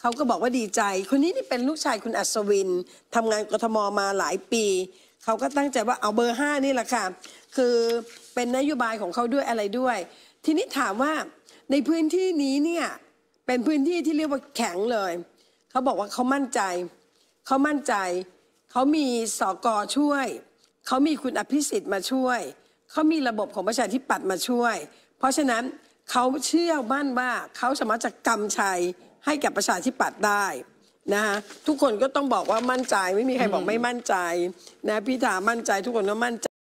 เขาก็บอกว่าดีใจ คนนี้นี่เป็นลูกชายคุณอัศวิน ทำงานกทมมาหลายปี เขาก็ตั้งใจว่าเอาเบอร์ห้านี่แหละค่ะ คือเป็นนโยบายของเขาด้วยอะไรด้วย ทีนี้ถามว่าในพื้นที่นี้เนี่ย เป็นพื้นที่ที่เรียกว่าแข็งเลย เขาบอกว่าเขามั่นใจ เขามั่นใจ เขามีสกช่วย เขามีคุณอภิสิทธิ์มาช่วย เขามีระบบของประชาธิปัตย์มาช่วย เพราะฉะนั้นเขาเชื่อมั่นว่าเขาสามารถจะกำชัยให้กับประชาธิปัตย์ได้นะฮะทุกคนก็ต้องบอกว่ามั่นใจ ไม่มีใครบอกไม่มั่นใจนะพี่ถามั่นใจทุกคนก็มั่นใจ